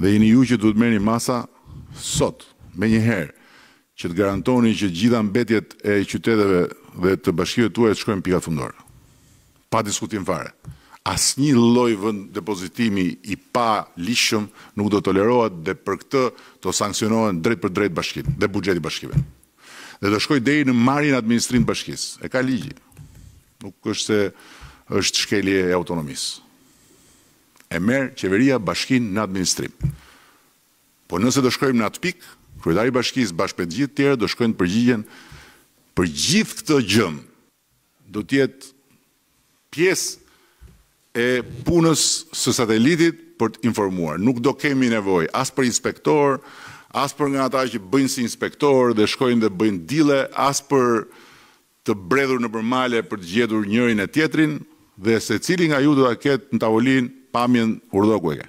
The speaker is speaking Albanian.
Dhe jeni ju që duhet merrni masa sot, me një herë, që të garantoni që gjitha mbetjet e qyteteve dhe të bashkive të uaj të shkojnë pika fundore. Pa diskutim fare. As një loj vënd depozitimi i pa lishëm nuk do tolerohet dhe për këtë të sankcionohen drejt për drejt bashkit dhe bugjeti bashkive. Dhe të shkoj dhejë në marin administrin bashkis. E ka ligji. Nuk është se është shkelje e autonomisë. E merë qeveria bashkin në administrimë. Po nëse do shkojmë në atë pikë, kryetari bashkisë bashkë me gjithë tjerë do shkojmë përgjigjen për gjithë këtë gjë. Do tjetë pjesë e punës së satelitit për të informuar. Nuk do kemi nevoj asë për inspektor, asë për nga ata që bëjnë si inspektor dhe shkojnë dhe bëjnë dile, asë për të bredhur në përmale për të gjedhur njërin e tjetrin dhe se cili nga ju do të ketë në tavolin pamjen urdo kueke.